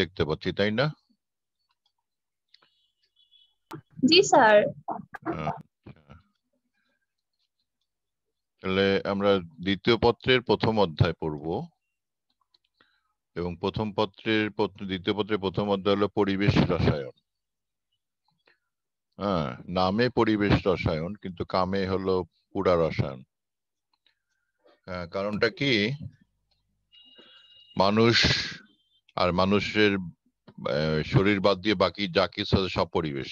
দেখতে পাচ্ছি তাই না জি স্যার আচ্ছা। তাহলে আমরা দ্বিতীয় পত্রের প্রথম অধ্যায় পড়ব এবং প্রথম পত্রের দ্বিতীয় পত্রের প্রথম অধ্যায় হলো পরিবেশ রসায়ন হ্যাঁ নামে পরিবেশ রসায়ন কিন্তু কামে হলো পুরা রসায়ন হ্যাঁ, কারণটা কি মানুষ আর মানুষের শরীর বাদ দিয়ে বাকি যা কিছু আছে সব পরিবেশ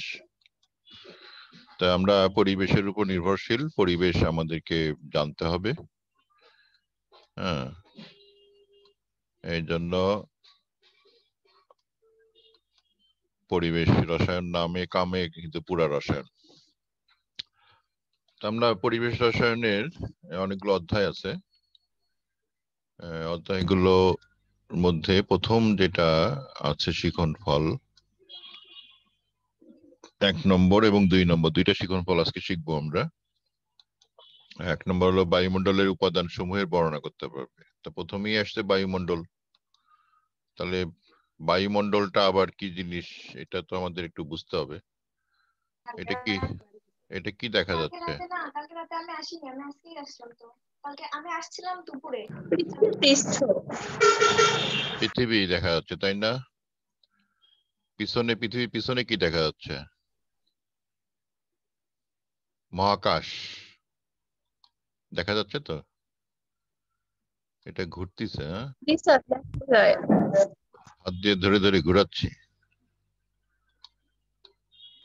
তাই আমরা পরিবেশের উপর নির্ভরশীল পরিবেশ আমাদেরকে জানতে হবে হ্যাঁ এই জন্য পরিবেশ রসায়ন নামে কামে কিন্তু পুরা রসায়ন আমরা পরিবেশ রসায়নের অনেকগুলো অধ্যায় আছে অধ্যায়গুলো মধ্যে প্রথম যেটা আছে শিখন ফল এক নম্বর এবং দুই নম্বর দুইটা শিখন ফল আজকে শিখবো আমরা এক নম্বর হলো বায়ুমণ্ডলের উপাদান সমূহের বর্ণনা করতে পারবে তো প্রথমেই আসছে বায়ুমণ্ডল তাহলে বায়ুমণ্ডলটা আবার কি জিনিস এটা তো আমাদের একটু বুঝতে হবে এটা কি এটা কি দেখা যাচ্ছে পৃথিবী দেখা যাচ্ছে তাই না পিছনে পৃথিবী পিছনে কি দেখা যাচ্ছে মহাকাশ দেখা যাচ্ছে তো এটা ঘুরতেছে হ্যাঁ? হাত দিয়ে ধরে ধরে ঘুরাচ্ছি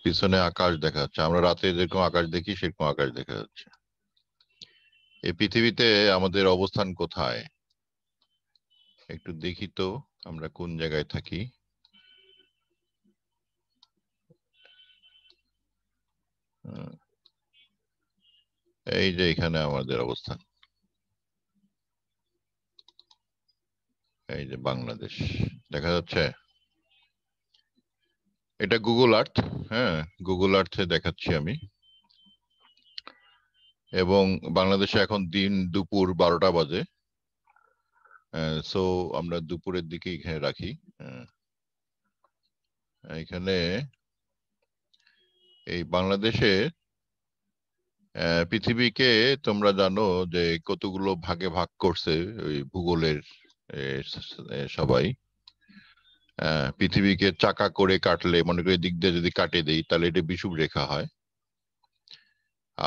পিছনে আকাশ দেখা যাচ্ছে আমরা রাতে যেরকম আকাশ দেখি সেরকম আকাশ দেখা যাচ্ছে এই পৃথিবীতে আমাদের অবস্থান কোথায় একটু দেখি তো আমরা কোন জায়গায় থাকি এই যে এখানে আমাদের অবস্থান এই যে বাংলাদেশ দেখা যাচ্ছে এটা গুগল আর্থ হ্যাঁ গুগল আর্থে দেখাচ্ছি আমি এবং বাংলাদেশে এখন দিন দুপুর বারোটা বাজে সো আমরা দুপুরের দিকে এখানে রাখি এখানে এই বাংলাদেশে পৃথিবীকে তোমরা জানো যে কতগুলো ভাগে ভাগ করছে ওই ভূগোলের সবাই পৃথিবীকে চাকা করে কাটলে মনে করি দিক দিয়ে যদি কাটে দেই তাহলে এটা বিষুব রেখা হয়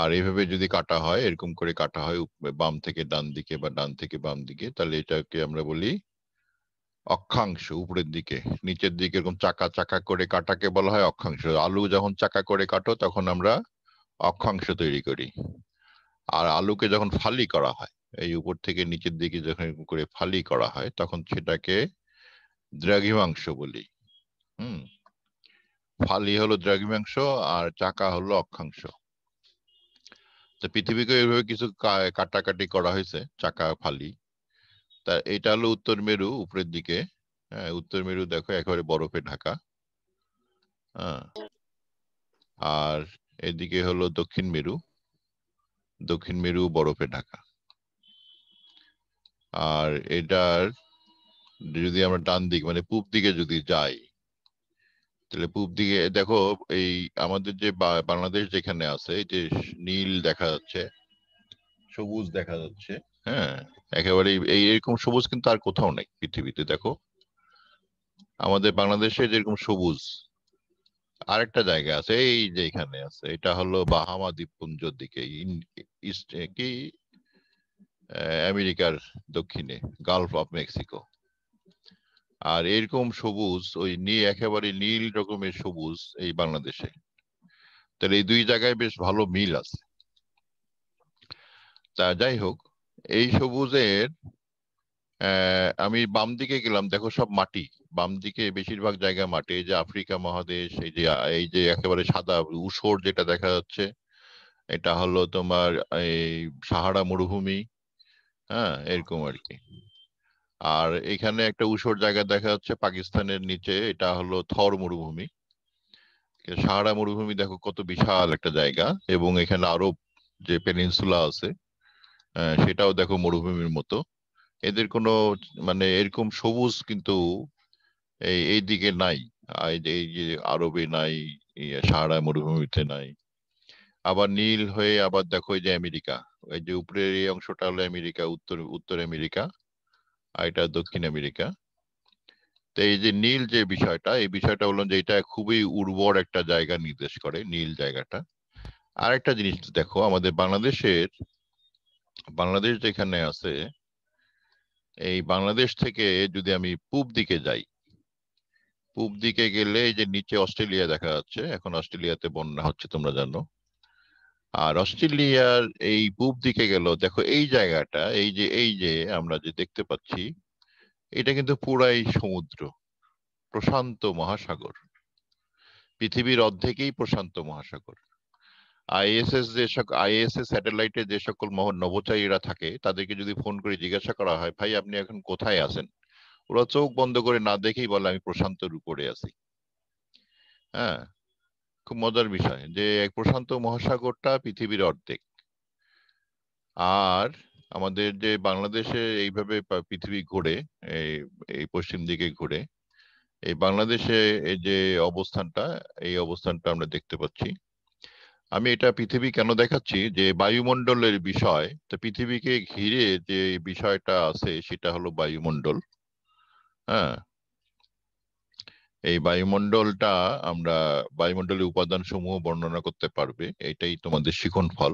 আর এভাবে যদি কাটা হয় এরকম করে কাটা হয় বাম থেকে ডান দিকে বা ডান থেকে বাম দিকে তাহলে এটাকে আমরা বলি অক্ষাংশ উপরের দিকে নিচের দিকে এরকম চাকা চাকা করে কাটাকে বলা হয় অক্ষাংশ আলু যখন চাকা করে কাটো তখন আমরা অক্ষাংশ তৈরি করি আর আলুকে যখন ফালি করা হয় এই উপর থেকে নিচের দিকে যখন করে ফালি করা হয় তখন সেটাকে দ্রাঘিমাংশ বলি হুম ফালি হলো দ্রাঘিমাংশ আর চাকা হলো অক্ষাংশ তো আচ্ছা, পৃথিবীকে এইভাবে কিছু কাটাকাটি করা হয়েছে চাকা ফালি তা এটা হলো উত্তর মেরু উপরের দিকে হ্যাঁ উত্তর মেরু দেখো একেবারে বরফে ঢাকা হ্যাঁ। আর এদিকে হলো দক্ষিণ মেরু দক্ষিণ মেরু বরফে ঢাকা আর এটার যদি আমরা ডান দিক মানে পূব দিকে যদি যাই তাহলে পূব দিকে দেখো এই আমাদের যে বাংলাদেশ যেখানে আছে যে নীল দেখা যাচ্ছে সবুজ দেখা যাচ্ছে হ্যাঁ একেবারে এই এরকম সবুজ কিন্তু আর কোথাও নেই পৃথিবীতে দেখো আমাদের বাংলাদেশে যেরকম সবুজ আরেকটা জায়গা আছে এই যে এখানে আছে এটা হলো বাহামা দ্বীপপুঞ্জর দিকে কি আমেরিকার দক্ষিণে গালফ অফ মেক্সিকো আর এরকম সবুজ ওই নীল একেবারে নীল রকমের সবুজ এই বাংলাদেশে তাহলে এই দুই জায়গায় বেশ ভালো মিল আছে তা যাই হোক এই সবুজের আমি বাম দিকে গেলাম দেখো সব মাটি বাম দিকে বেশিরভাগ জায়গা মাটি এই যে আফ্রিকা মহাদেশ এই যে এই যে একেবারে সাদা উসর যেটা দেখা যাচ্ছে এটা হলো তোমার এই সাহারা মরুভূমি হ্যাঁ এরকম আর কি আর এখানে একটা উষর জায়গা দেখা যাচ্ছে পাকিস্তানের নিচে এটা হলো থর মরুভূমি সাহারা মরুভূমি দেখো কত বিশাল একটা জায়গা এবং এখানে আরব যে পেনিনসুলা আছে সেটাও দেখো মরুভূমির মতো এদের কোনো মানে এরকম সবুজ কিন্তু এই দিকে নাই এই যে আরবে নাই সাহারা মরুভূমিতে নাই আবার নীল হয়ে আবার দেখো এই যে আমেরিকা এই যে উপরের এই অংশটা হলো আমেরিকা উত্তর উত্তর আমেরিকা আর এটা দক্ষিণ আমেরিকা তো এই যে নীল যে বিষয়টা এই বিষয়টা বললাম যে এটা খুবই উর্বর একটা জায়গা নির্দেশ করে নীল জায়গাটা আর একটা জিনিস দেখো আমাদের বাংলাদেশের বাংলাদেশ যেখানে আছে এই বাংলাদেশ থেকে যদি আমি পূব দিকে যাই পূব দিকে গেলে এই যে নিচে অস্ট্রেলিয়া দেখা যাচ্ছে এখন অস্ট্রেলিয়াতে বন্যা হচ্ছে তোমরা জানো আর অস্ট্রেলিয়ার এই পূব দিকে গেল দেখো এই জায়গাটা এই যে এই যে আমরা যে দেখতে পাচ্ছি এটা কিন্তু পুরাই সমুদ্র প্রশান্ত মহাসাগর পৃথিবীর অর্ধেকেই প্রশান্ত মহাসাগর আইএসএস যে সকল আইএসএস স্যাটেলাইটে যে সকল নভোচারীরা থাকে তাদেরকে যদি ফোন করে জিজ্ঞাসা করা হয় ভাই আপনি এখন কোথায় আছেন ওরা চোখ বন্ধ করে না দেখেই বলে আমি প্রশান্তর উপরে আছি হ্যাঁ খুব মজার বিষয় যে এক প্রশান্ত মহাসাগরটা পৃথিবীর অর্ধেক আর আমাদের যে বাংলাদেশে এইভাবে পৃথিবী ঘুরে এই পশ্চিম দিকে ঘুরে এই বাংলাদেশে এই যে অবস্থানটা এই অবস্থানটা আমরা দেখতে পাচ্ছি আমি এটা পৃথিবী কেন দেখাচ্ছি যে বায়ুমণ্ডলের বিষয় তো পৃথিবীকে ঘিরে যে বিষয়টা আছে সেটা হলো বায়ুমণ্ডল হ্যাঁ এই বায়ুমণ্ডলটা আমরা বায়ুমণ্ডলের উপাদান সমূহ বর্ণনা করতে পারবে এটাই তোমাদের শিখন ফল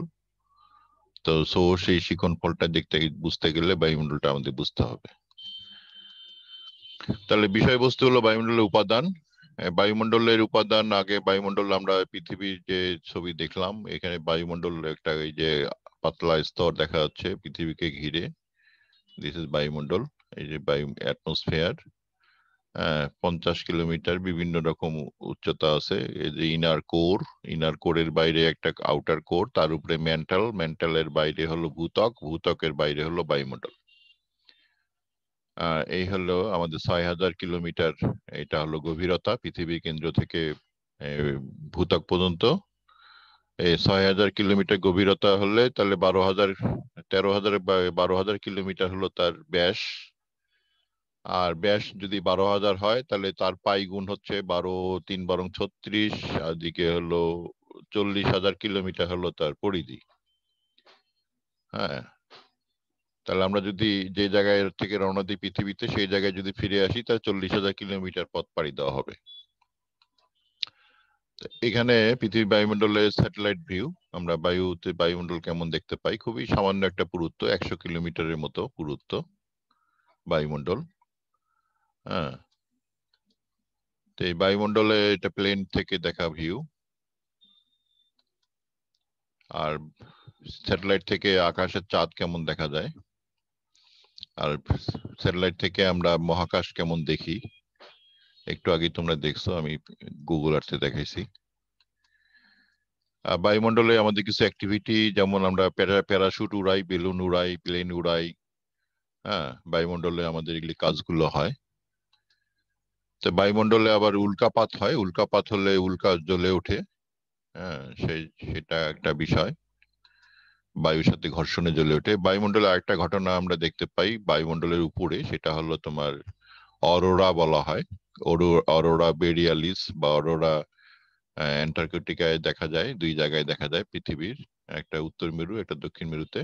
তো সো সেই শিখন ফলটা দেখতে বুঝতে গেলে বায়ুমণ্ডলটা আমাদের বুঝতে হবে তাহলে বিষয়বস্তু হলো বায়ুমণ্ডলের উপাদান বায়ুমণ্ডলের উপাদান আগে বায়ুমণ্ডল আমরা পৃথিবীর যে ছবি দেখলাম এখানে বায়ুমণ্ডল একটা এই যে পাতলা স্তর দেখা যাচ্ছে পৃথিবীকে ঘিরে দিস ইজ বায়ুমণ্ডল এই যে বায়ু অ্যাটমসফিয়ার পঞ্চাশ কিলোমিটার বিভিন্ন রকম উচ্চতা আছে এই যে ইনার কোর ইনার কোরের বাইরে একটা আউটার কোর তার উপরে মেন্টাল মেন্টালের বাইরে হলো ভূতক ভূতকের বাইরে হলো বায়ুমণ্ডল এই হলো আমাদের ছয় হাজার কিলোমিটার এটা হলো গভীরতা পৃথিবীর কেন্দ্র থেকে ভূতক পর্যন্ত এই ছয় হাজার কিলোমিটার গভীরতা হলে তাহলে বারো হাজার তেরো হাজার বারো হাজার কিলোমিটার হলো তার ব্যাস আর ব্যাস যদি বারো হাজার হয় তাহলে তার পাই গুণ হচ্ছে বারো তিন বরং ছত্রিশ আর দিকে হলো চল্লিশ হাজার কিলোমিটার হলো তার পরিধি হ্যাঁ তাহলে আমরা যদি যে জায়গায় থেকে রওনা দিই পৃথিবীতে সেই জায়গায় যদি ফিরে আসি তাহলে চল্লিশ হাজার কিলোমিটার পথ পাড়ি দেওয়া হবে এখানে পৃথিবী বায়ুমণ্ডলের স্যাটেলাইট ভিউ আমরা বায়ুতে বায়ুমণ্ডল কেমন দেখতে পাই খুবই সামান্য একটা পুরুত্ব একশো কিলোমিটারের মতো পুরুত্ব বায়ুমণ্ডল হ্যাঁ তো এই বায়ুমণ্ডলে এটা প্লেন থেকে দেখা ভিউ আর স্যাটেলাইট থেকে আকাশের চাঁদ কেমন দেখা যায় আর স্যাটেলাইট থেকে আমরা মহাকাশ কেমন দেখি একটু আগে তোমরা দেখছো আমি গুগল আর্থে দেখাইছি আর বায়ুমণ্ডলে আমাদের কিছু অ্যাক্টিভিটি যেমন আমরা প্যারা প্যারাশুট উড়াই বেলুন উড়াই প্লেন উড়াই হ্যাঁ বায়ুমণ্ডলে আমাদের এগুলি কাজগুলো হয় তো বায়ুমণ্ডলে আবার উল্কাপাত হয় উল্কাপাত হলে উল্কা জ্বলে ওঠে হ্যাঁ সেই সেটা একটা বিষয় বায়ুর সাথে ঘর্ষণে জ্বলে ওঠে বায়ুমণ্ডলে আরেকটা ঘটনা আমরা দেখতে পাই বায়ুমণ্ডলের উপরে সেটা হলো তোমার অরোরা বলা হয় অরোরা বেরিয়ালিস বা অরোরা অ্যান্টার্কটিকায় দেখা যায় দুই জায়গায় দেখা যায় পৃথিবীর একটা উত্তর মেরু একটা দক্ষিণ মেরুতে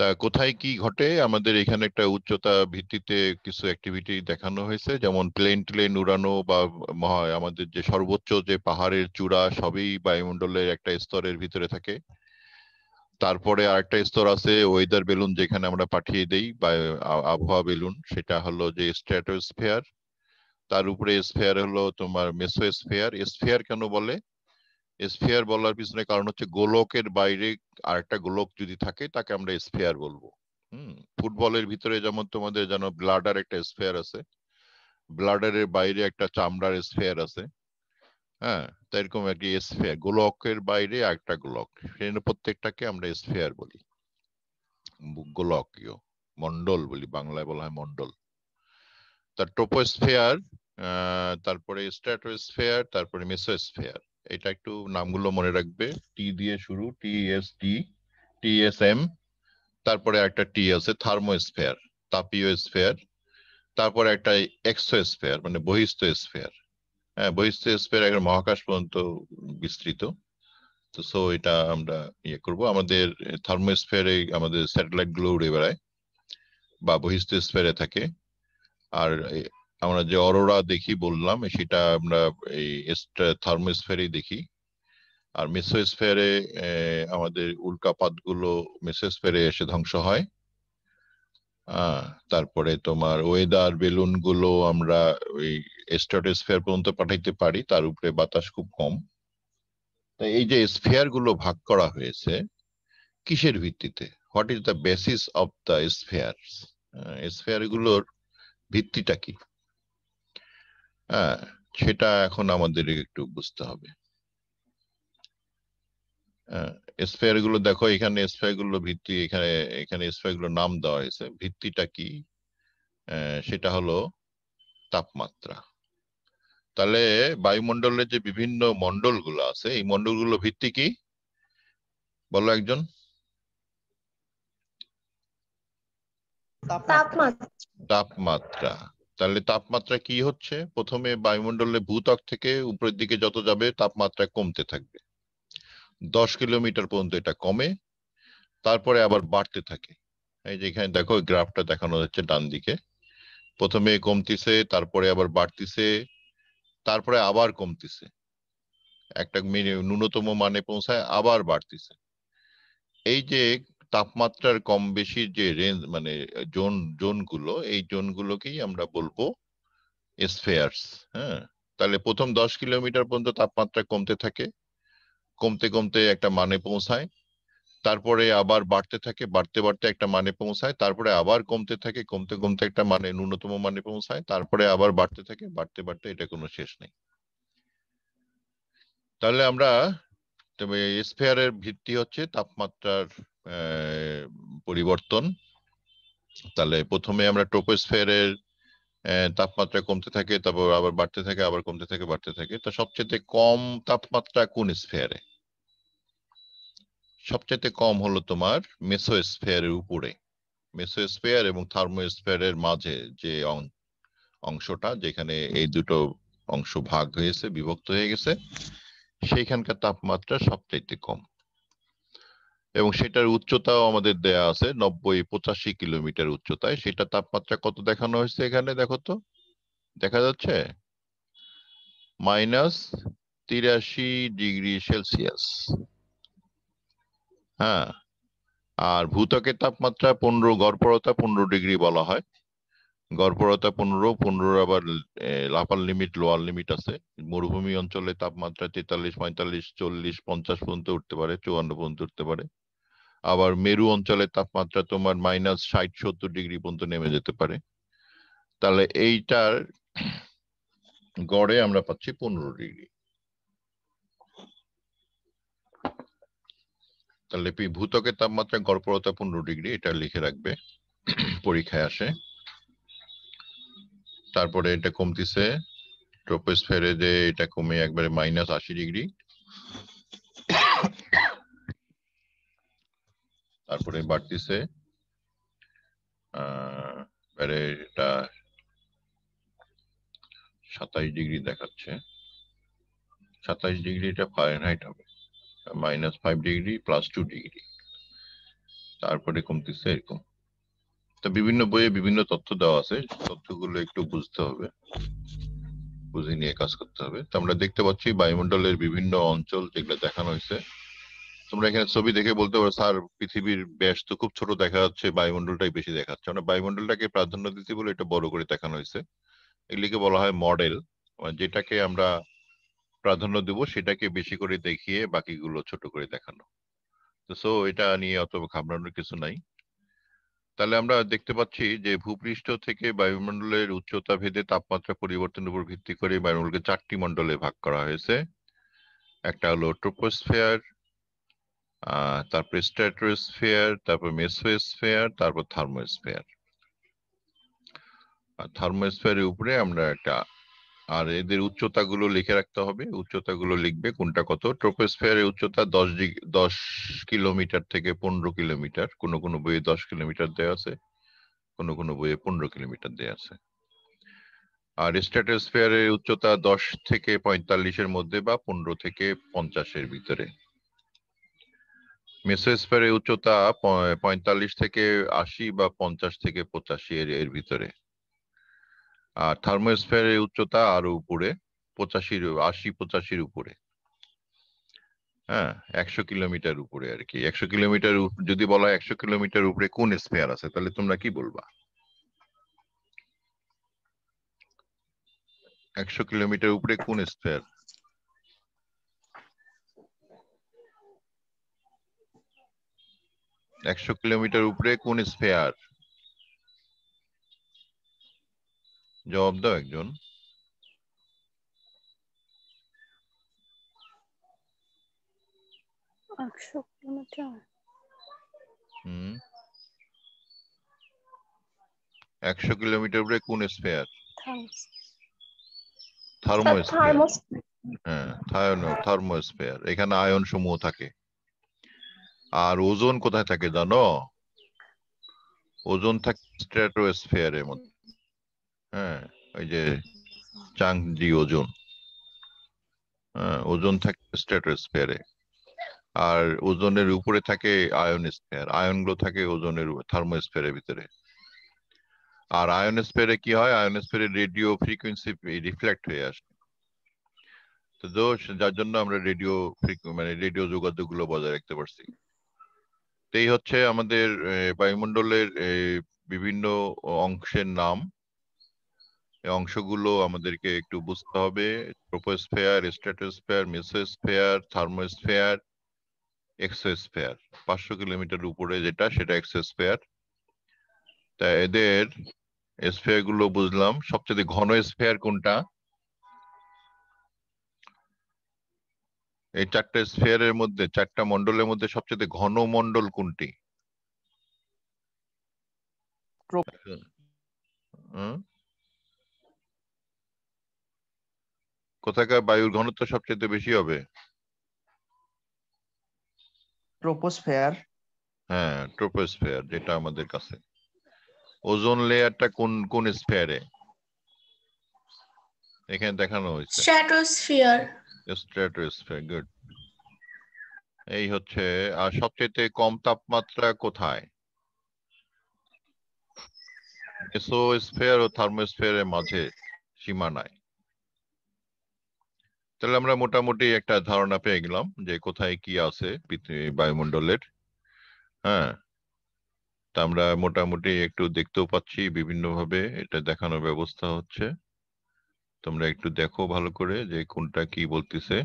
তা কোথায় কি ঘটে আমাদের এখানে একটা উচ্চতা ভিত্তিতে কিছু অ্যাক্টিভিটি দেখানো হয়েছে যেমন প্লেন ট্লেন উড়ানো বা আমাদের যে সর্বোচ্চ যে পাহাড়ের চূড়া সবই বায়ুমণ্ডলের একটা স্তরের ভিতরে থাকে তারপরে আরেকটা স্তর আছে ওয়েদার বেলুন যেখানে আমরা পাঠিয়ে দেই বা আবহাওয়া বেলুন সেটা হলো যে স্ট্র্যাটোস্ফিয়ার তার উপরে স্ফেয়ার হলো তোমার মেসোস্ফিয়ার স্ফিয়ার কেন বলে স্ফিয়ার বলার পিছনে কারণ হচ্ছে গোলকের বাইরে আরেকটা গোলক যদি থাকে তাকে আমরা স্ফিয়ার বলবো হুম ফুটবলের ভিতরে যেমন তোমাদের যেন ব্লাডার একটা স্ফিয়ার আছে ব্লাডারের বাইরে একটা চামড়ার স্ফিয়ার আছে হ্যাঁ তাই এরকম কি স্ফিয়ার গোলকের বাইরে একটা গোলক সেই প্রত্যেকটাকে আমরা স্ফিয়ার বলি গোলকীয় মন্ডল বলি বাংলায় বলা হয় মন্ডল তার টোপোস্ফিয়ার তারপরে স্ট্র্যাটোস্ফিয়ার তারপরে মেসোস্ফেয়ার এটা একটু নামগুলো মনে রাখবে টি দিয়ে শুরু T S T T S M তারপরে একটা টি আছে থার্মোস্ফিয়ার তাপীয় স্ফিয়ার তারপরে একটা এক্সোস্ফিয়ার মানে বহিস্থ স্ফিয়ার হ্যাঁ বহিস্থ স্ফিয়ার একটা মহাকাশ পর্যন্ত বিস্তৃত তো সো এটা আমরা ইয়ে করব আমাদের থার্মোস্ফিয়ারে আমাদের স্যাটেলাইট গুলো উড়ে বেড়ায় বা বহিস্থ স্ফেয়ারে থাকে আর আমরা যে অরোরা দেখি বললাম সেটা আমরা এই থার্মোস্ফিয়ারে দেখি আর মেসোস্ফিয়ারে আমাদের উল্কাপাতগুলো মেসোস্ফিয়ারে এসে ধ্বংস হয় তারপরে তোমার ওয়েদার বেলুন গুলো আমরা ওই স্ট্রাটোস্ফিয়ার পর্যন্ত পাঠাইতে পারি তার উপরে বাতাস খুব কম এই যে স্ফিয়ার গুলো ভাগ করা হয়েছে কিসের ভিত্তিতে what is the basis of the sphere sphere গুলোর ভিত্তিটা কি হ্যাঁ সেটা এখন আমাদের একটু বুঝতে হবে স্পেয়ার গুলো দেখো এখানে স্পেয়ার গুলো ভিত্তি এখানে এখানে স্পেয়ার গুলো নাম দেওয়া হয়েছে ভিত্তিটা কি হ্যাঁ, সেটা হলো তাপমাত্রা তাহলে বায়ুমণ্ডলের যে বিভিন্ন মন্ডল গুলো আছে এই মন্ডল গুলো ভিত্তি কি বলো একজন তাপমাত্রা তাহলে তাপমাত্রা কি হচ্ছে প্রথমে বায়ুমণ্ডলে ভূত্বক থেকে উপরের দিকে যত যাবে তাপমাত্রা কমতে থাকবে দশ কিলোমিটার পর্যন্ত এটা কমে তারপরে আবার বাড়তে থাকে এই যেখানে দেখো গ্রাফটা দেখানো হচ্ছে ডান দিকে প্রথমে কমতিছে তারপরে আবার বাড়তিছে তারপরে আবার কমতিছে একটা ন্যূনতম মানে পৌঁছায় আবার বাড়তিছে এই যে তাপমাত্রার কম বেশির যে রেঞ্জ মানে জোন জোনগুলো এই জোনগুলোকেই আমরা বলবো স্ফেয়ার্স হ্যাঁ তাহলে প্রথম দশ কিলোমিটার পর্যন্ত তাপমাত্রা কমতে থাকে কমতে কমতে একটা মানে পৌঁছায় তারপরে আবার বাড়তে থাকে বাড়তে বাড়তে একটা মানে পৌঁছায় তারপরে আবার কমতে থাকে কমতে কমতে একটা মানে ন্যূনতম মানে পৌঁছায় তারপরে আবার বাড়তে থাকে বাড়তে বাড়তে এটা কোনো শেষ নেই তাহলে আমরা তবে স্ফেয়ারের ভিত্তি হচ্ছে তাপমাত্রার পরিবর্তন তাহলে প্রথমে আমরা ট্রোপোস্ফিয়ারের তাপমাত্রা কমতে থাকে তারপর আবার বাড়তে থাকে আবার কমতে থাকে বাড়তে থাকে তো সবচেয়ে কম তাপমাত্রা কোন স্ফেয়ারে সবচেয়ে কম হলো তোমার মেসোস্ফিয়ারের উপরে মেসোস্ফিয়ার এবং থার্মোস্ফিয়ারের মাঝে যে অংশটা যেখানে এই দুটো অংশ ভাগ হয়েছে বিভক্ত হয়ে গেছে সেইখানকার তাপমাত্রা সবচাইতে কম এবং সেটার উচ্চতাও আমাদের দেয়া আছে নব্বই পঁচাশি কিলোমিটার উচ্চতায় সেটা তাপমাত্রা কত দেখানো হয়েছে এখানে দেখো তো দেখা যাচ্ছে মাইনাস তিরাশি ডিগ্রি সেলসিয়াস হ্যাঁ আর ভূতকের তাপমাত্রা পনেরো গড়পরতা পনেরো ডিগ্রি বলা হয় গড়পরতা পনেরো পনেরো আবার লাপার লিমিট লোয়ার লিমিট আছে মরুভূমি অঞ্চলে তাপমাত্রা তেতাল্লিশ পঁয়তাল্লিশ চল্লিশ পঞ্চাশ পর্যন্ত উঠতে পারে চুয়ান্ন পর্যন্ত উঠতে পারে আবার মেরু অঞ্চলের তাপমাত্রা তোমার মাইনাস ষাট সত্তর ডিগ্রি পর্যন্ত নেমে যেতে পারে তাহলে এইটার গড়ে আমরা পাচ্ছি পনেরো ডিগ্রি তাহলে ভূতকের তাপমাত্রা গড়পরতা পনেরো ডিগ্রি এটা লিখে রাখবে পরীক্ষায় আসে তারপরে এটা কমতিছে ট্রোপোস্ফিয়ারে যে এটা কমে একবারে মাইনাস আশি ডিগ্রি তারপরে বাড়তিছে এটা সাতাইশ ডিগ্রি দেখাচ্ছে সাতাইশ ডিগ্রি এটা ফারেনহাইট হবে minus five degree plus two degree তারপরে কমতেছে এরকম তো বিভিন্ন বইয়ে বিভিন্ন তথ্য দেওয়া আছে তথ্যগুলো একটু বুঝতে হবে বুঝে নিয়ে কাজ করতে হবে তো আমরা দেখতে পাচ্ছি বায়ুমণ্ডলের বিভিন্ন অঞ্চল যেগুলো দেখানো হয়েছে তোমরা এখানে ছবি দেখে বলতে পারো স্যার পৃথিবীর ব্যাস তো খুব ছোট দেখা যাচ্ছে বায়ুমণ্ডলটাই বেশি দেখা যাচ্ছে আমরা বায়ুমণ্ডলটাকে প্রাধান্য দিতে বলে এটা বড় করে দেখানো হয়েছে এগুলিকে বলা হয় মডেল যেটাকে আমরা প্রাধান্য দেব সেটাকে বেশি করে দেখিয়ে বাকিগুলো ছোট করে দেখানো তো সো এটা নিয়ে অত ঘাবড়ানোর কিছু নাই তাহলে আমরা দেখতে পাচ্ছি যে ভূপৃষ্ঠ থেকে বায়ুমণ্ডলের উচ্চতা ভেদে তাপমাত্রা পরিবর্তনের উপর ভিত্তি করে বায়ুমণ্ডলকে চারটি মন্ডলে ভাগ করা হয়েছে একটা হলো ট্রোপোস্ফিয়ার তারপর স্ট্রেটোস্ফিয়ার তারপর মেসোস্ফিয়ার তারপর থার্মোস্ফিয়ার থার্মোস্ফিয়ারের উপরে আমরা একটা আর এদের উচ্চতাগুলো লিখে রাখতে হবে উচ্চতাগুলো লিখবে কোনটা কত ট্রোপোস্ফিয়ারের উচ্চতা দশ দশ কিলোমিটার থেকে পনেরো কিলোমিটার কোন কোন বইয়ে দশ কিলোমিটার দেওয়া আছে কোন কোন বইয়ে পনেরো কিলোমিটার দেওয়া আছে আর স্ট্র্যাটোস্ফিয়ারের উচ্চতা দশ থেকে পঁয়তাল্লিশের মধ্যে বা পনেরো থেকে পঞ্চাশের ভিতরে মেসোস্ফিয়ারের উচ্চতা পঁয়তাল্লিশ থেকে আশি বা পঞ্চাশ থেকে পঁচাশি এর এর ভিতরে আর থার্মোস্ফিয়ারের উচ্চতা আরো উপরে পঁচাশির আশি পঁচাশির উপরে হ্যাঁ একশো কিলোমিটার উপরে আর কি একশো কিলোমিটার যদি বলা হয় একশো কিলোমিটার উপরে কোন স্পেয়ার আছে তাহলে তোমরা কি বলবা একশো কিলোমিটার উপরে কোন স্পেয়ার একশো কিলোমিটার উপরে কোন স্পেয়ার জবাব দাও একজন একশো কিলোমিটার একশো কিলোমিটার উপরে কোন স্পেয়ার থার্মোস্ফিয়ার হ্যাঁ থার্মোস্ফিয়ার এখানে আয়ন সমূহ থাকে আর ওজন কোথায় থাকে জানো ওজন থাকে এর মধ্যে হ্যাঁ ওই যে চাংজি ওজন হ্যাঁ, ওজন থাকে স্ট্র্যাটোস্ফিয়ারে আর ওজনের উপরে থাকে আয়ন আয়ন আয়নগুলো থাকে ওজনের থার্মোস্ফিয়ারের ভিতরে আর আয়ন স্ফিয়ারে কি হয় আয়ন স্ফিয়ারে রেডিও ফ্রিকোয়েন্সি রিফ্লেক্ট হয়ে আসে তো যার জন্য আমরা রেডিও মানে রেডিও যোগাযোগ গুলো বজায় রাখতে পারছি এই হচ্ছে আমাদের বায়ুমণ্ডলের বিভিন্ন অংশের নাম অংশগুলো আমাদেরকে একটু বুঝতে হবে troposphere stratosphere mesosphere thermosphere exosphere পাঁচশো কিলোমিটার উপরে যেটা সেটা এক্সোস্ফিয়ার তা এদের স্ফিয়ার গুলো বুঝলাম সবচেয়ে ঘন স্ফিয়ার কোনটা এই চারটা স্ফিয়ারের মধ্যে চারটা মন্ডলের মধ্যে সবচেয়ে ঘন মন্ডল কোনটি কোথাকার বায়ুর ঘনত্ব সবচেয়ে বেশি হবে ট্রোপোস্ফিয়ার হ্যাঁ ট্রোপোস্ফিয়ার যেটা আমাদের কাছে ওজোন লেয়ারটা কোন কোন স্ফিয়ারে এখানে দেখানো হয়েছে স্ট্র্যাটোস্ফিয়ার স্ট্র্যাটোস্ফিয়ার গুড এই হচ্ছে আর সবচেয়ে কম তাপমাত্রা কোথায় মেসোস্ফিয়ার ও থার্মোস্ফিয়ারের মাঝে সীমানায় তাহলে আমরা মোটামুটি একটা ধারণা পেয়ে গেলাম যে কোথায় কি আছে বায়ুমণ্ডলের হ্যাঁ তা আমরা মোটামুটি একটু দেখতেও পাচ্ছি বিভিন্নভাবে এটা দেখানোর ব্যবস্থা হচ্ছে তোমরা একটু দেখো ভালো করে যে কোনটা কি বলতেছে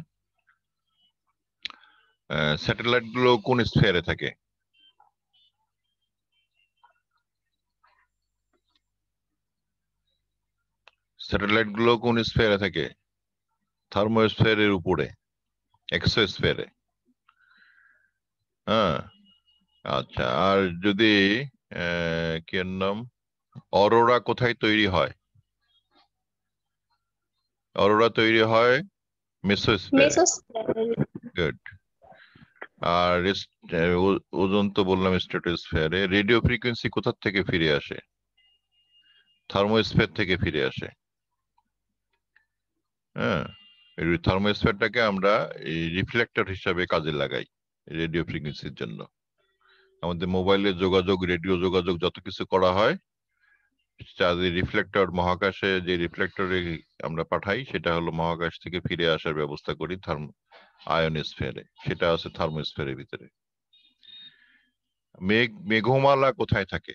স্যাটেলাইট গুলো কোন স্পেয়ারে থাকে স্যাটেলাইট গুলো কোন স্পেয়ারে থাকে থার্মোস্ফিয়ারের উপরে এক্সোস্ফিয়ারে হ্যাঁ আচ্ছা আর যদি কি নাম অরোরা কোথায় তৈরি হয় অরোরা তৈরি হয় গুড আর ওজন তো বললাম স্ট্র্যাটোস্ফিয়ারে রেডিও ফ্রিকোয়েন্সি কোথা থেকে ফিরে আসে থার্মোস্ফিয়ার থেকে ফিরে আসে হ্যাঁ থার্মোস্ফিয়ারটাকে আমরা রিফ্লেক্টর হিসাবে কাজে লাগাই রেডিও ফ্রিকোয়েন্সির জন্য আমাদের মোবাইলের যোগাযোগ রেডিও যোগাযোগ যত কিছু করা হয় চাঁদে রিফ্লেক্টর মহাকাশে যে রিফ্লেক্টরে আমরা পাঠাই সেটা হলো মহাকাশ থেকে ফিরে আসার ব্যবস্থা করি থার্ম আয়ন স্ফেয়ারে সেটা আছে থার্মোস্ফিয়ারের ভিতরে মেঘ মেঘমালা কোথায় থাকে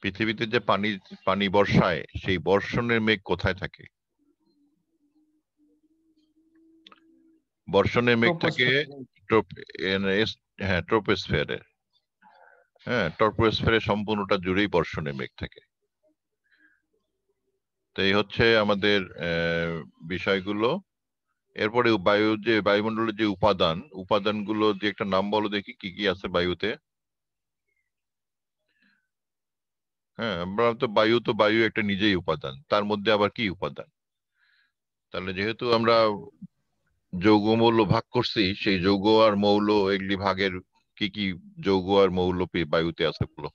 পৃথিবীতে যে পানি পানি বর্ষায় সেই বর্ষণের মেঘ কোথায় থাকে বর্ষণের মেঘ থাকে হ্যাঁ ট্রোপোস্ফিয়ারের হ্যাঁ টর্পোস্ফিয়ারে সম্পূর্ণটা জুড়েই বর্ষণের মেঘ থাকে তো এই হচ্ছে আমাদের বিষয়গুলো এরপরে বায়ু যে বায়ুমণ্ডলের যে উপাদান উপাদানগুলো যে একটা নাম বলো দেখি কি কি আছে বায়ুতে হ্যাঁ আমরা তো বায়ু তো বায়ু একটা নিজেই উপাদান তার মধ্যে আবার কি উপাদান তাহলে যেহেতু আমরা যৌগ মৌল ভাগ করছি সেই যৌগ আর মৌল এগুলি ভাগের কি কি যৌগ আর মৌল বায়ুতে আছে বলো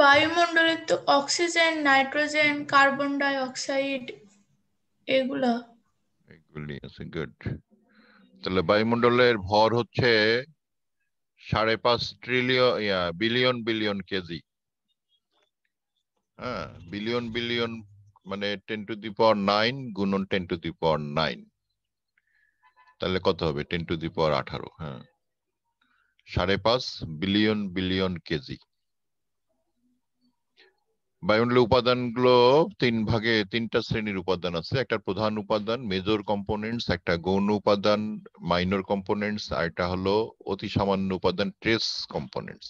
বায়ুমণ্ডলে তো oxygen nitrogen carbon dioxide এগুলা এগুলি আছে গুড তাহলে বায়ুমণ্ডলের ভর হচ্ছে সাড়ে পাঁচ ট্রিলিয়ন বিলিয়ন বিলিয়ন কেজি হ্যাঁ বিলিয়ন বিলিয়ন মানে ten to the power nine গুণন ten to the power nine তাহলে কত হবে টেন টু দি পাওয়ার আঠারো হ্যাঁ সাড়ে পাঁচ বিলিয়ন বিলিয়ন কেজি বায়ুমণ্ডলীয় উপাদানগুলো তিন ভাগে তিনটা শ্রেণীর উপাদান আছে একটা প্রধান উপাদান মেজর কম্পোনেন্টস একটা গৌণ উপাদান মাইনর কম্পোনেন্টস আর একটা হলো অতি সামান্য উপাদান ট্রেস কম্পোনেন্টস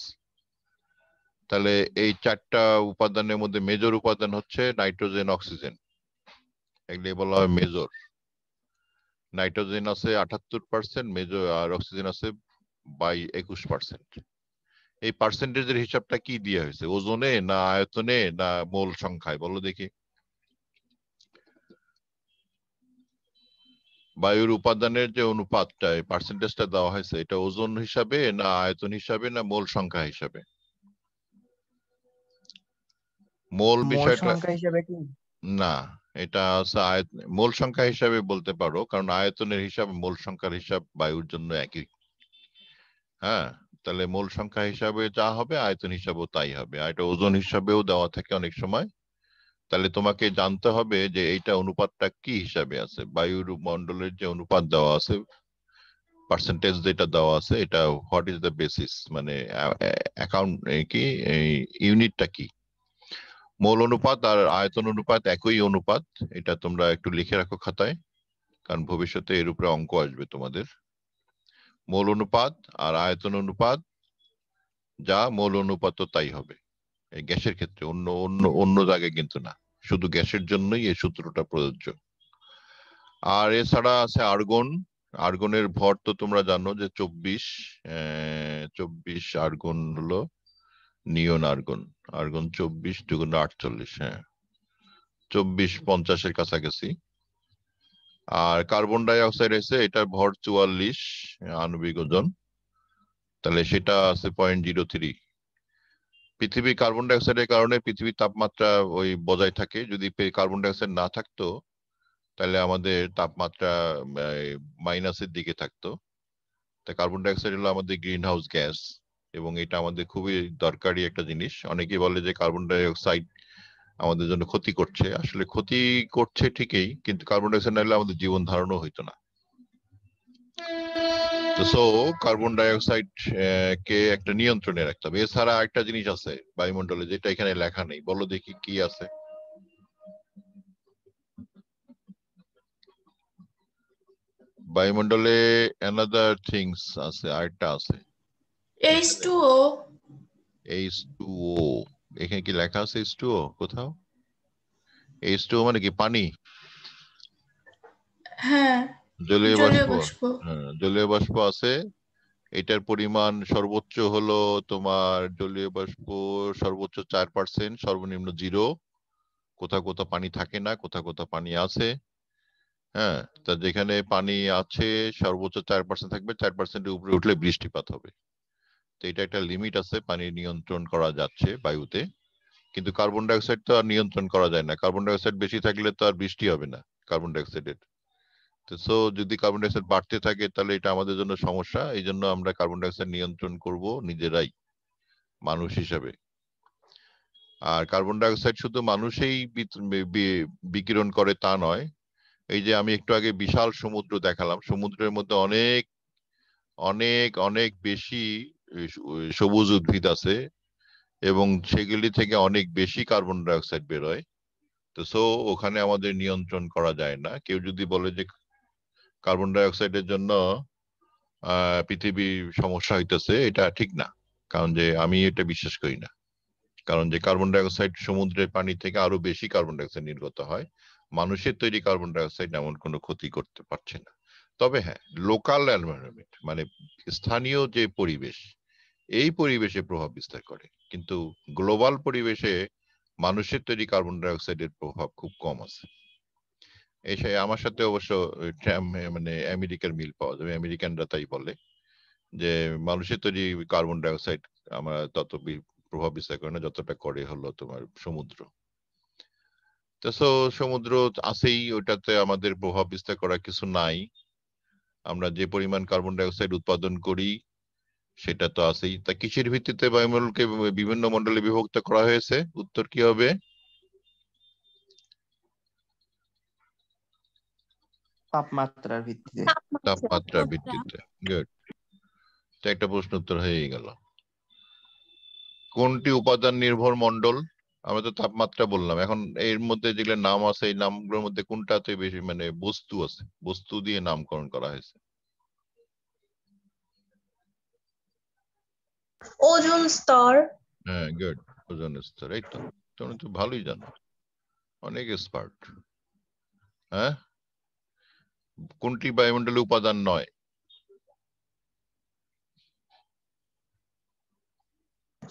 তাহলে এই চারটা উপাদানের মধ্যে মেজর উপাদান হচ্ছে নাইট্রোজেন অক্সিজেন এগুলি বলা হয় মেজর নাইট্রোজেন আছে আটাত্তর পার্সেন্ট মেজর আর অক্সিজেন আছে বাই একুশ পার্সেন্ট এই পার্সেন্টেজের হিসাবটা কি দিয়া হয়েছে ওজনে না আয়তনে না মোল সংখ্যায় বলো দেখি বায়ুর উপাদানের যে অনুপাতটা পার্সেন্টেজটা দেওয়া হয়েছে এটা ওজন হিসাবে না আয়তন হিসাবে না মোল সংখ্যা হিসাবে মোল বিষয়টা না এটা মোল সংখ্যা হিসাবে বলতে পারো কারণ আয়তনের হিসাব মোল সংখ্যার হিসাব বায়ুর জন্য একই হ্যাঁ তাহলে মোল সংখ্যা হিসাবে যা হবে আয়তন হিসাবেও তাই হবে আর এটা ওজন হিসাবেও দেওয়া থাকে অনেক সময় তাহলে তোমাকে জানতে হবে যে এইটা অনুপাতটা কি হিসাবে আছে বায়ুর মন্ডলের যে অনুপাত দেওয়া আছে পার্সেন্টেজ যেটা দেওয়া আছে এটা হোয়াট ইজ দ্য বেসিস মানে অ্যাকাউন্ট কি ইউনিটটা কি মূল অনুপাত আর আয়তন অনুপাত একই অনুপাত এটা তোমরা একটু লিখে রাখো খাতায় কারণ ভবিষ্যতে এর উপরে অঙ্ক আসবে তোমাদের মৌল অনুপাত আর আয়তন অনুপাত যা মৌল অনুপাত তাই হবে এই গ্যাসের ক্ষেত্রে অন্য অন্য অন্য জায়গায় কিন্তু না শুধু গ্যাসের জন্যই এই সূত্রটা প্রযোজ্য আর এছাড়া আছে আর্গন আর্গনের ভর তো তোমরা জানো যে চব্বিশ চব্বিশ আর্গন হলো নিয়ন আর্গন আর্গন চব্বিশ দুগুণ আটচল্লিশ হ্যাঁ চব্বিশ পঞ্চাশের কাছাকাছি আর কার্বন ডাই অক্সাইড আছে এটা ভর চুয়াল্লিশ আণবিক ওজন তাহলে সেটা আছে পয়েন্ট জিরো থ্রি পৃথিবী কার্বন ডাইঅক্সাইডের কারণে পৃথিবীর তাপমাত্রা ওই বজায় থাকে যদি কার্বন ডাইঅক্সাইড না থাকতো তাহলে আমাদের তাপমাত্রা মাইনাসের দিকে থাকতো তা কার্বন ডাইঅক্সাইড হলো আমাদের গ্রিন হাউস গ্যাস এবং এটা আমাদের খুবই দরকারি একটা জিনিস অনেকেই বলে যে কার্বন ডাইঅক্সাইড আমাদের জন্য ক্ষতি করছে আসলে ক্ষতি করছে ঠিকই কিন্তু কার্বন ডাইঅক্সাইড না আমাদের জীবন ধারণও হইতো না সো কার্বন ডাইঅক্সাইড কে একটা নিয়ন্ত্রণে রাখতে হবে এছাড়া একটা জিনিস আছে বায়ুমণ্ডলে যেটা এখানে লেখা নেই বলো দেখি কি আছে বায়ুমন্ডলে অ্যানাদার থিংস আছে আরেকটা আছে H2O H2O এখানে কি লেখা আছে এইচ কোথাও এইচ মানে কি পানি হ্যাঁ, হ্যাঁ জলীয় বাষ্প আছে এটার পরিমাণ সর্বোচ্চ হলো তোমার জলীয় বাষ্প সর্বোচ্চ চার পার্সেন্ট সর্বনিম্ন জিরো কোথাও কোথাও পানি থাকে না কোথাও কোথাও পানি আছে হ্যাঁ তা যেখানে পানি আছে সর্বোচ্চ চার পার্সেন্ট থাকবে চার পার্সেন্টের উপরে উঠলে বৃষ্টিপাত হবে তো এটা একটা লিমিট আছে পানি নিয়ন্ত্রণ করা যাচ্ছে বায়ুতে কিন্তু কার্বন ডাইঅক্সাইড তো আর নিয়ন্ত্রণ করা যায় না কার্বন ডাইঅক্সাইড বেশি থাকলে তো আর বৃষ্টি হবে না কার্বন ডাইঅক্সাইডের তো সো যদি কার্বন ডাইঅক্সাইড বাড়তে থাকে তাহলে এটা আমাদের জন্য সমস্যা এই জন্য আমরা কার্বন ডাইঅক্সাইড নিয়ন্ত্রণ করব নিজেরাই মানুষ হিসাবে আর কার্বন ডাইঅক্সাইড শুধু মানুষেই বিকিরণ করে তা নয় এই যে আমি একটু আগে বিশাল সমুদ্র দেখালাম সমুদ্রের মধ্যে অনেক অনেক অনেক বেশি সবুজ উদ্ভিদ আছে এবং সেগুলি থেকে অনেক বেশি কার্বন ডাইঅক্সাইড বেরোয় তো সো ওখানে আমাদের নিয়ন্ত্রণ করা যায় না কেউ যদি বলে যে কার্বন ডাইঅক্সাইডের জন্য পৃথিবী সমস্যা হইতেছে এটা ঠিক না কারণ যে আমি এটা বিশ্বাস করি না কারণ যে কার্বন ডাইঅক্সাইড সমুদ্রের পানি থেকে আরো বেশি কার্বন ডাইঅক্সাইড নির্গত হয় মানুষের তৈরি কার্বন ডাইঅক্সাইড এমন কোনো ক্ষতি করতে পারছে না তবে হ্যাঁ লোকাল এনভায়রনমেন্ট মানে স্থানীয় যে পরিবেশ এই পরিবেশে প্রভাব বিস্তার করে কিন্তু গ্লোবাল পরিবেশে মানুষের তৈরি কার্বন ডাইঅক্সাইডের প্রভাব খুব কম আছে এসে আমার সাথে অবশ্য মানে আমেরিকার মিল পাওয়া যাবে আমেরিকানরা তাই বলে যে মানুষের তৈরি কার্বন ডাইঅক্সাইড আমরা তত প্রভাব বিস্তার করে না যতটা করে হলো তোমার সমুদ্র তো সমুদ্র আছেই ওটাতে আমাদের প্রভাব বিস্তার করার কিছু নাই আমরা যে পরিমাণ কার্বন ডাইঅক্সাইড উৎপাদন করি সেটা তো আছেই তা কিসের ভিত্তিতে বায়ুমণ্ডলকে বিভিন্ন মন্ডলে বিভক্ত করা হয়েছে উত্তর কি হবে তাপমাত্রার ভিত্তিতে তাপমাত্রার ভিত্তিতে গুড তো একটা প্রশ্ন উত্তর হয়ে গেল কোনটি উপাদান নির্ভর মন্ডল আমরা তো তাপমাত্রা বললাম এখন এর মধ্যে যেগুলো নাম আছে এই নামগুলোর মধ্যে কোনটাতে বেশি মানে বস্তু আছে বস্তু দিয়ে নামকরণ করা হয়েছে স্তর হ্যাঁ গুড স্তর এই তো তুমি তো ভালোই জানো অনেক এক্সপার্ট হ্যাঁ কোনটি বায়ুমণ্ডলে উপাদান নয়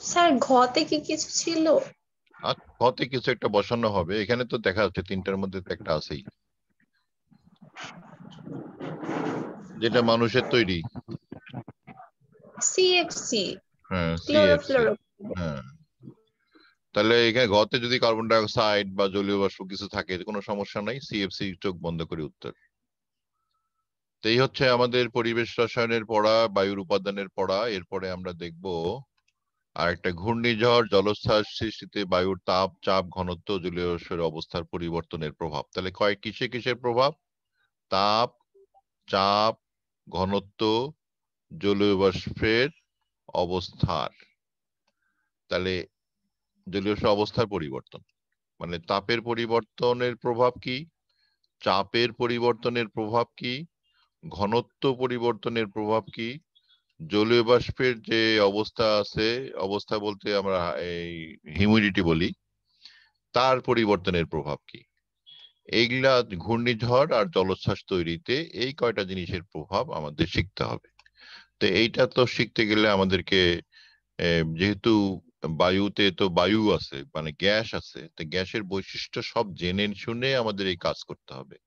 স্যার ঘতে কি কিছু ছিল ঘতে কিছু একটা বসানো হবে এখানে তো দেখা যাচ্ছে তিনটার মধ্যে তো একটা আছেই যেটা মানুষের তৈরি সিএফসি হ্যাঁ, হ্যাঁ। তাহলে এখানে ঘরে যদি কার্বন ডাইঅক্সাইড বা জলীয় বাষ্প কিছু থাকে কোনো সমস্যা নাই সিএফসি চোখ বন্ধ করে উত্তর তো এই হচ্ছে আমাদের পরিবেশ রসায়নের পড়া বায়ুর উপাদানের পড়া এরপরে আমরা দেখব আর একটা ঘূর্ণিঝড় জলোচ্ছ্বাস সৃষ্টিতে বায়ুর তাপ চাপ ঘনত্ব জলীয় অবস্থার পরিবর্তনের প্রভাব তাহলে কয় কিসে কিসের প্রভাব তাপ চাপ ঘনত্ব জলীয় বাষ্পের অবস্থার তাহলে জলীয় অবস্থার পরিবর্তন মানে তাপের পরিবর্তনের প্রভাব কি চাপের পরিবর্তনের প্রভাব কি ঘনত্ব পরিবর্তনের প্রভাব কি জলীয় বাষ্পের যে অবস্থা আছে অবস্থা বলতে আমরা এই হিউমিডিটি বলি তার পরিবর্তনের প্রভাব কি এইগুলা ঘূর্ণিঝড় আর জলোচ্ছ্বাস তৈরিতে এই কয়টা জিনিসের প্রভাব আমাদের শিখতে হবে তো এইটা তো শিখতে গেলে আমাদেরকে যেহেতু বায়ুতে তো বায়ু আছে মানে গ্যাস আছে তো গ্যাসের বৈশিষ্ট্য সব জেনে শুনে আমাদের এই কাজ করতে হবে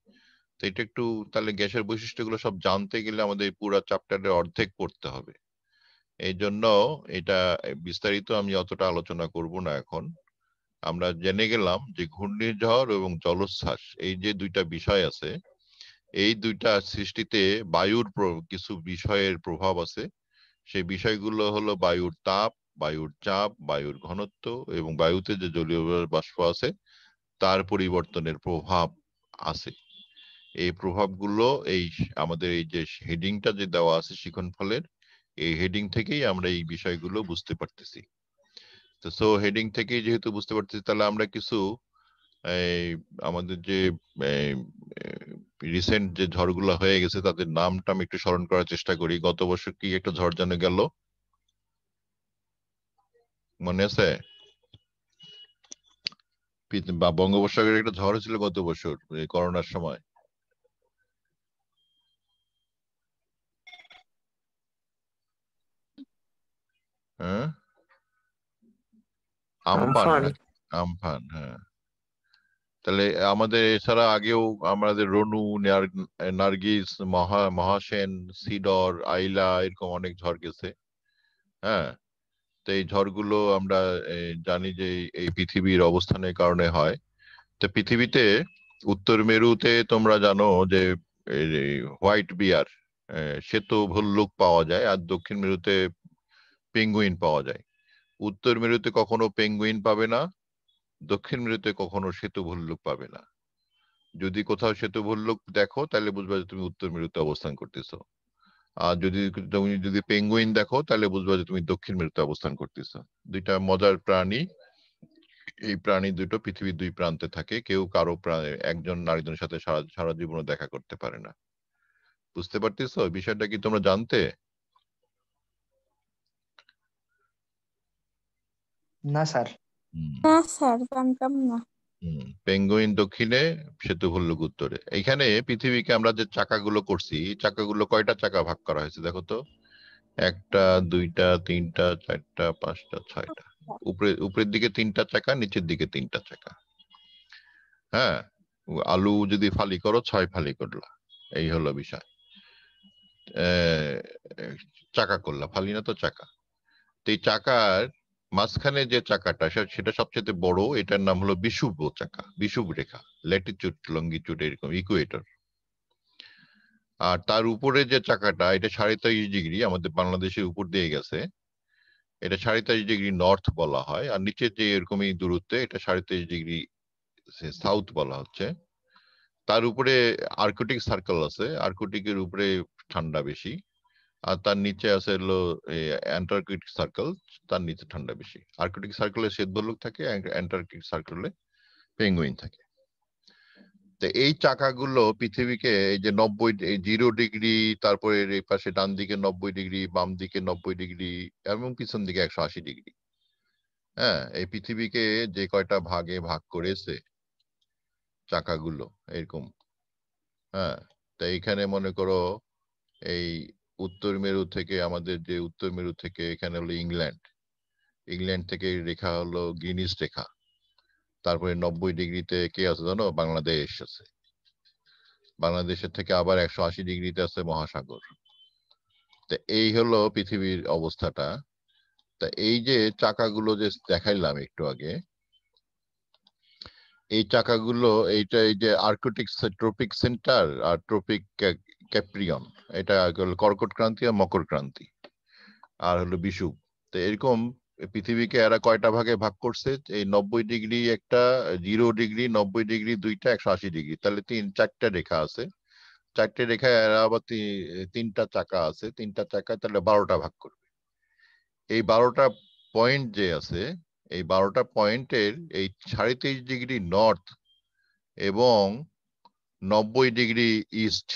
তো এটা একটু তাহলে গ্যাসের বৈশিষ্ট্যগুলো সব জানতে গেলে আমাদের পুরো চ্যাপ্টারের অর্ধেক পড়তে হবে এই জন্য এটা বিস্তারিত আমি অতটা আলোচনা করব না এখন আমরা জেনে গেলাম যে ঘূর্ণিঝড় এবং জলোচ্ছ্বাস এই যে দুইটা বিষয় আছে এই দুইটা সৃষ্টিতে বায়ুর কিছু বিষয়ের প্রভাব আছে সেই বিষয়গুলো হলো বায়ুর তাপ বায়ুর চাপ বায়ুর ঘনত্ব এবং বায়ুতে যে জলীয় বাষ্প আছে তার পরিবর্তনের প্রভাব আছে এই প্রভাবগুলো এই আমাদের এই যে হেডিংটা যে দেওয়া আছে শিখন ফলের এই হেডিং থেকেই আমরা এই বিষয়গুলো বুঝতে পারতেছি তো সো হেডিং থেকেই যেহেতু বুঝতে পারতেছি তাহলে আমরা কিছু আমাদের যে রিসেন্ট যে ঝড়গুলো হয়ে গেছে তাদের নামটা আমি একটু স্মরণ করার চেষ্টা করি গত বছর কি একটা ঝড় যেন গেল মনে আছে বা বঙ্গোপসাগরের একটা ঝড় ছিল গত বছর এই করোনার সময় হ্যাঁ আমফান আমফান হ্যাঁ, হ্যাঁ। তাহলে আমাদের এছাড়া আগেও আমাদের রনু নার্গিস মহা মহাসেন সিডর আইলা এরকম অনেক ঝড় গেছে হ্যাঁ তো এই ঝড়গুলো আমরা জানি যে এই পৃথিবীর অবস্থানের কারণে হয় তো পৃথিবীতে উত্তর মেরুতে তোমরা জানো যে হোয়াইট বিয়ার শ্বেত ভল্লুক পাওয়া যায় আর দক্ষিণ মেরুতে পেঙ্গুইন পাওয়া যায় উত্তর মেরুতে কখনো পেঙ্গুইন পাবে না দক্ষিণ মেরুতে কখনো সেতু ভল্লুক পাবে না যদি কোথাও সেতু ভল্লুক দেখো তাহলে বুঝবা যে তুমি উত্তর মেরুতে অবস্থান করতেছো আর যদি তুমি যদি পেঙ্গুইন দেখো তাহলে বুঝবা যে তুমি দক্ষিণ মেরুতে অবস্থান করতেছো দুইটা মজার প্রাণী এই প্রাণী দুটো পৃথিবীর দুই প্রান্তে থাকে কেউ কারো একজন নারীজনের সাথে সারা সারা জীবনে দেখা করতে পারে না বুঝতে পারতেছো বিষয়টা কি তোমরা জানতে না স্যার না স্যার জানতাম না পেঙ্গুইন দক্ষিণে সেতু ভল্লুক উত্তরে এখানে পৃথিবীকে আমরা যে চাকাগুলো করছি চাকাগুলো কয়টা চাকা ভাগ করা হয়েছে দেখো তো একটা দুইটা তিনটা চারটা পাঁচটা ছয়টা আচ্ছা। উপরে উপরের দিকে তিনটা চাকা নিচের দিকে তিনটা চাকা হ্যাঁ আলু যদি ফালি করো ছয় ফালি করলা এই হলো বিষয় চাকা করলা ফালি না তো চাকা তো এই চাকার মাঝখানে যে চাকাটা সেটা সবচেয়ে বড় এটার নাম হলো বিশুভ চাকা বিশুভ রেখা ল্যাটিচুড লঙ্গিচুড এরকম ইকুয়েটর আর তার উপরে যে চাকাটা এটা সাড়ে তেইশ ডিগ্রি আমাদের বাংলাদেশের উপর দিয়ে গেছে এটা সাড়ে তেইশ ডিগ্রি নর্থ বলা হয় আর নিচের যে এরকমই দূরত্বে এটা সাড়ে তেইশ ডিগ্রি সাউথ বলা হচ্ছে তার উপরে আর্কটিক সার্কেল আছে আর্কটিকের উপরে ঠান্ডা বেশি আর তার নিচে আছে হলো অ্যান্টার্কটিক সার্কেল তার নিচে ঠান্ডা বেশি আর্কটিক সার্কেলে শ্বেত ভল্লুক থাকে অ্যান্টার্কটিক সার্কেলে পেঙ্গুইন থাকে তো এই চাকাগুলো পৃথিবীকে এই যে নব্বই জিরো ডিগ্রি তারপরে এই পাশে ডান দিকে নব্বই ডিগ্রি বাম দিকে নব্বই ডিগ্রি এবং পিছন দিকে একশো আশি ডিগ্রি হ্যাঁ এই পৃথিবীকে যে কয়টা ভাগে ভাগ করেছে চাকাগুলো এরকম হ্যাঁ তা এখানে মনে করো এই উত্তর মেরু থেকে আমাদের যে উত্তর মেরু থেকে এখানে হলো ইংল্যান্ড ইংল্যান্ড থেকে রেখা হলো গ্রিনিস রেখা তারপরে নব্বই ডিগ্রিতে কে আছে জানো বাংলাদেশ আছে বাংলাদেশের থেকে আবার একশো আশি ডিগ্রিতে আছে মহাসাগর তা এই হলো পৃথিবীর অবস্থাটা তা এই যে চাকাগুলো যে দেখাইলাম একটু আগে এই চাকাগুলো এইটা এই যে আর্কটিক ট্রপিক সেন্টার আর ট্রপিক ক্যাপ্রিয়ন এটা কর্কট ক্রান্তি আর মকর ক্রান্তি আর হলো বিষু তো এরকম পৃথিবীকে এরা কয়টা ভাগে ভাগ করছে এই নব্বই ডিগ্রি একটা জিরো ডিগ্রি নব্বই ডিগ্রি দুইটা একশো আশি ডিগ্রি তাহলে তিন চারটা রেখা আছে চারটে রেখায় এরা আবার তিনটা চাকা আছে তিনটা চাকা তাহলে বারোটা ভাগ করবে এই বারোটা পয়েন্ট যে আছে এই বারোটা পয়েন্টের এই সাড়ে তেইশ ডিগ্রি নর্থ এবং নব্বই ডিগ্রি ইস্ট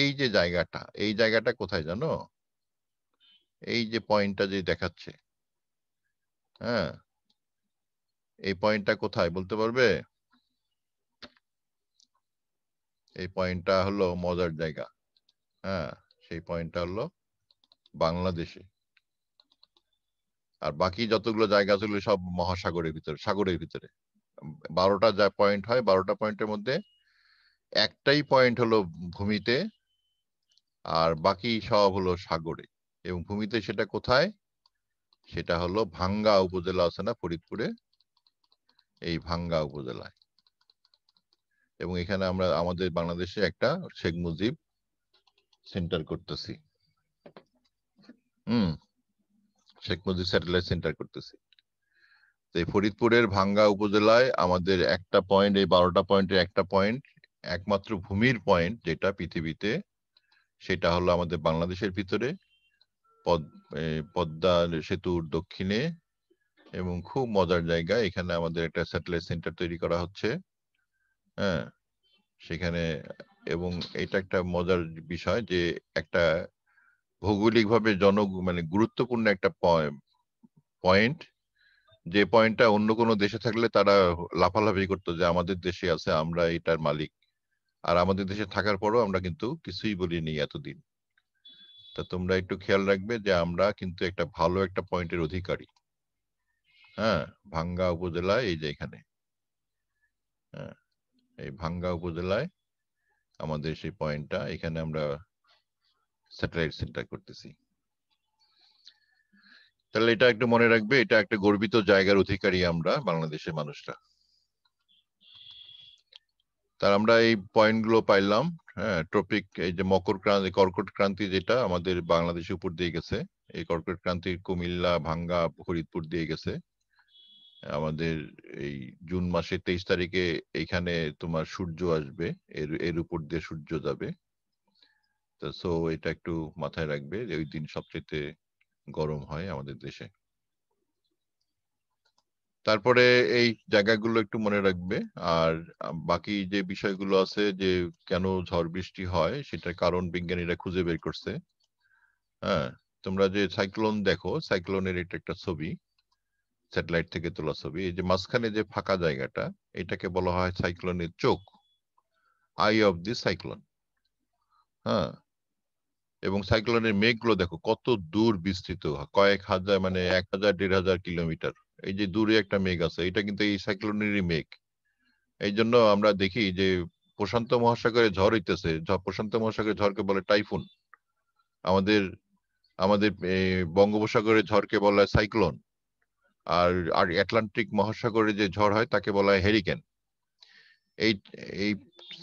এই যে জায়গাটা এই জায়গাটা কোথায় জানো এই যে পয়েন্টটা যে দেখাচ্ছে হ্যাঁ এই পয়েন্টটা কোথায় বলতে পারবে এই পয়েন্টটা হলো মজার জায়গা হ্যাঁ সেই পয়েন্টটা হলো বাংলাদেশে আর বাকি যতগুলো জায়গা ছিল সব মহাসাগরের ভিতরে সাগরের ভিতরে বারোটা যা পয়েন্ট হয় বারোটা পয়েন্টের মধ্যে একটাই পয়েন্ট হলো ভূমিতে আর বাকি সব হলো সাগরে এবং ভূমিতে সেটা কোথায় সেটা হলো ভাঙ্গা উপজেলা আছে না ফরিদপুরে এই ভাঙ্গা উপজেলায় এবং এখানে আমরা আমাদের বাংলাদেশে একটা শেখ মুজিব সেন্টার করতেছি হম শেখ মুজিব স্যাটেলাইট সেন্টার করতেছি তো এই ফরিদপুরের ভাঙ্গা উপজেলায় আমাদের একটা পয়েন্ট এই বারোটা পয়েন্টের একটা পয়েন্ট একমাত্র ভূমির পয়েন্ট যেটা পৃথিবীতে সেটা হলো আমাদের বাংলাদেশের ভিতরে পদ্মা সেতুর দক্ষিণে এবং খুব মজার জায়গা এখানে আমাদের একটা স্যাটেলাইট সেন্টার তৈরি করা হচ্ছে হ্যাঁ সেখানে এবং এটা একটা মজার বিষয় যে একটা ভৌগোলিকভাবে জন মানে গুরুত্বপূর্ণ একটা পয়েন্ট যে পয়েন্টটা অন্য কোনো দেশে থাকলে তারা লাফালাফি করতো যে আমাদের দেশে আছে আমরা এটার মালিক আর আমাদের দেশে থাকার পরও আমরা কিন্তু কিছুই বলিনি এতদিন তা তোমরা একটু খেয়াল রাখবে যে আমরা কিন্তু একটা ভালো একটা পয়েন্টের অধিকারী হ্যাঁ ভাঙ্গা উপজেলা এই যে এখানে হ্যাঁ, এই ভাঙ্গা উপজেলায় আমাদের সেই পয়েন্টটা এখানে আমরা স্যাটেলাইট সেন্টার করতেছি তাহলে এটা একটু মনে রাখবে এটা একটা গর্বিত জায়গার অধিকারী আমরা বাংলাদেশের মানুষরা তার আমরা এই পয়েন্টগুলো পাইলাম হ্যাঁ ট্রপিক এই যে মকর ক্রান্তি কর্কট ক্রান্তি যেটা আমাদের বাংলাদেশের উপর দিয়ে গেছে এই কর্কট ক্রান্তি কুমিল্লা ভাঙ্গা ফরিদপুর দিয়ে গেছে আমাদের এই জুন মাসের তেইশ তারিখে এইখানে তোমার সূর্য আসবে এর এর উপর দিয়ে সূর্য যাবে তো সো এটা একটু মাথায় রাখবে যে ওই দিন সবচেয়ে গরম হয় আমাদের দেশে তারপরে এই জায়গাগুলো একটু মনে রাখবে আর বাকি যে বিষয়গুলো আছে যে কেন ঝড় বৃষ্টি হয় সেটার কারণ বিজ্ঞানীরা খুঁজে বের করছে হ্যাঁ তোমরা যে সাইক্লোন দেখো সাইক্লোনের এটা একটা ছবি স্যাটেলাইট থেকে তোলা ছবি এই যে মাঝখানে যে ফাঁকা জায়গাটা এটাকে বলা হয় সাইক্লোনের চোখ আই অফ দি সাইক্লোন হ্যাঁ এবং সাইক্লোনের মেঘগুলো দেখো কত দূর বিস্তৃত কয়েক হাজার মানে এক হাজার দেড় হাজার কিলোমিটার এই যে দূরে একটা মেঘ আছে এটা কিন্তু এই সাইক্লোনেরই মেঘ এই জন্য আমরা দেখি যে প্রশান্ত মহাসাগরে ঝড় হইতেছে প্রশান্ত মহাসাগরের ঝড়কে বলে টাইফুন আমাদের আমাদের বঙ্গোপসাগরের ঝড়কে বলা হয় সাইক্লোন আর আর অ্যাটলান্টিক মহাসাগরে যে ঝড় হয় তাকে বলা হয় হেরিকেন এই এই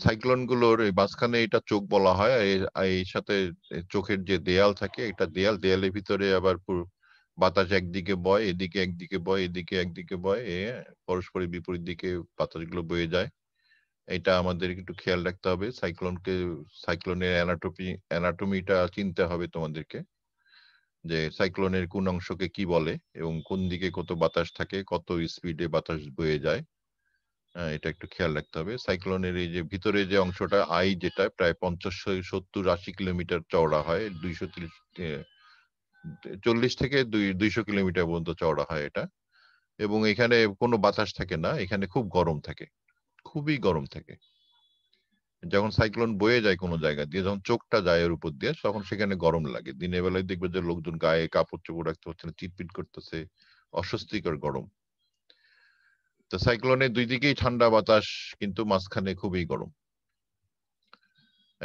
সাইক্লোন গুলোর মাঝখানে এটা চোখ বলা হয় এর সাথে চোখের যে দেয়াল থাকে এটা দেয়াল দেয়ালের ভিতরে আবার বাতাস একদিকে বয় এদিকে একদিকে বয় এদিকে একদিকে বয় এ পরস্পরের বিপরীত দিকে বাতাসগুলো বয়ে যায় এটা আমাদের একটু খেয়াল রাখতে হবে সাইক্লোনকে সাইক্লোনের অ্যানাটমি অ্যানাটমিটা চিনতে হবে তোমাদেরকে যে সাইক্লোনের কোন অংশকে কি বলে এবং কোন দিকে কত বাতাস থাকে কত স্পিডে বাতাস বয়ে যায় হ্যাঁ, এটা একটু খেয়াল রাখতে হবে সাইক্লোনের এই যে ভিতরে যে অংশটা আই যেটা প্রায় পঞ্চাশ সত্তর আশি কিলোমিটার চওড়া হয় দুইশো চল্লিশ থেকে দুই দুইশো কিলোমিটার পর্যন্ত চওড়া হয় এটা এবং এখানে কোনো বাতাস থাকে না এখানে খুব গরম থাকে খুবই গরম থাকে যখন সাইক্লোন বয়ে যায় কোনো জায়গা দিয়ে যখন চোখটা যায় এর উপর দিয়ে তখন সেখানে গরম লাগে দিনের বেলায় দেখবে যে লোকজন গায়ে কাপড় চোপড় রাখতে হচ্ছে না চিটপিট করতেছে অস্বস্তিকর গরম তো সাইক্লোনের দুই দিকেই ঠান্ডা বাতাস কিন্তু মাঝখানে খুবই গরম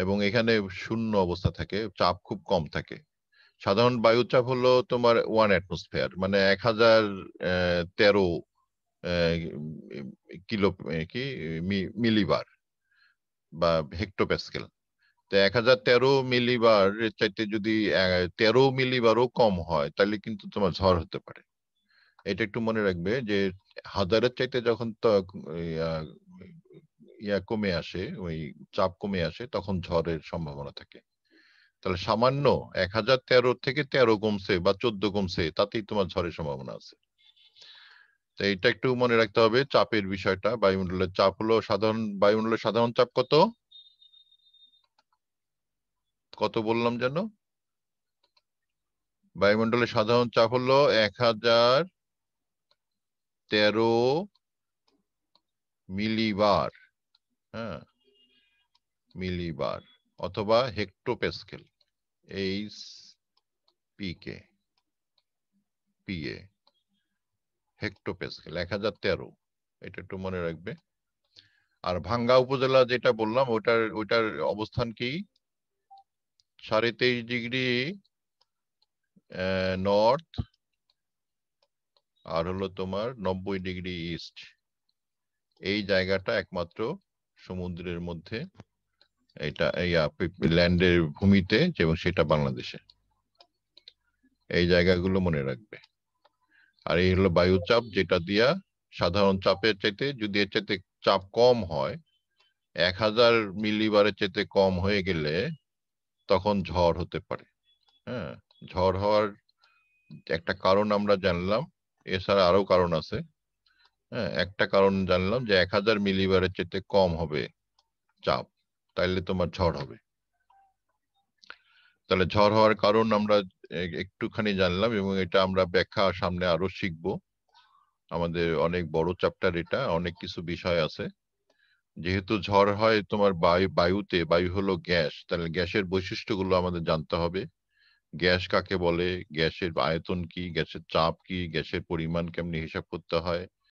এবং এখানে শূন্য অবস্থা থাকে চাপ খুব কম থাকে সাধারণ বায়ুচাপ হলো তোমার ওয়ান অ্যাটমসফেয়ার মানে এক হাজার তেরো কিলো কি মিলিবার বা হেক্টোপ্যাসকেল তো এক হাজার তেরো মিলিবার চাইতে যদি তেরো মিলিবারও কম হয় তাহলে কিন্তু তোমার ঝড় হতে পারে এটা একটু মনে রাখবে যে হাজারের চাইতে যখন ইয়া কমে আসে ওই চাপ কমে আসে তখন ঝড়ের সম্ভাবনা থাকে তাহলে সামান্য এক হাজার তেরো থেকে তেরো কমছে বা চোদ্দ কমছে তাতেই তোমার ঝড়ের সম্ভাবনা আছে তো এটা একটু মনে রাখতে হবে চাপের বিষয়টা বায়ুমণ্ডলের চাপ হলো সাধারণ বায়ুমণ্ডলের সাধারণ চাপ কত কত বললাম যেন বায়ুমণ্ডলের সাধারণ চাপ হলো এক হাজার তেরো মিলিবার হ্যাঁ মিলিবার অথবা হেক্টোপ্যাসকেল এইচ পিকে পিএ হেক্টোপ্যাসকেল এক হাজার তেরো এটা একটু মনে রাখবে আর ভাঙ্গা উপজেলা যেটা বললাম ওটার ওইটার অবস্থান কি সাড়ে তেইশ ডিগ্রি নর্থ আর হলো তোমার নব্বই ডিগ্রি ইস্ট এই জায়গাটা একমাত্র সমুদ্রের মধ্যে এটা এই ল্যান্ডের ভূমিতে এবং সেটা বাংলাদেশে এই জায়গাগুলো মনে রাখবে আর এই হলো বায়ুচাপ যেটা দিয়া সাধারণ চাপের চাইতে যদি এর চাইতে চাপ কম হয় এক হাজার মিলিবারের চাইতে কম হয়ে গেলে তখন ঝড় হতে পারে হ্যাঁ ঝড় হওয়ার একটা কারণ আমরা জানলাম এছাড়া আরো কারণ আছে হ্যাঁ একটা কারণ জানলাম যে এক হাজার মিলিবারের চাইতে কম হবে চাপ তাইলে তোমার ঝড় হবে তাহলে ঝড় হওয়ার কারণ আমরা একটুখানি জানলাম এবং এটা আমরা ব্যাখ্যা সামনে আরো শিখব আমাদের অনেক বড় চ্যাপ্টার এটা অনেক কিছু বিষয় আছে যেহেতু ঝড় হয় তোমার বায়ু বায়ুতে বায়ু হলো গ্যাস তাহলে গ্যাসের বৈশিষ্ট্যগুলো আমাদের জানতে হবে গ্যাস কাকে বলে গ্যাসের আয়তন কি গ্যাসের চাপ কি গ্যাসের পরিমাণ কেমনি হিসাব করতে হয়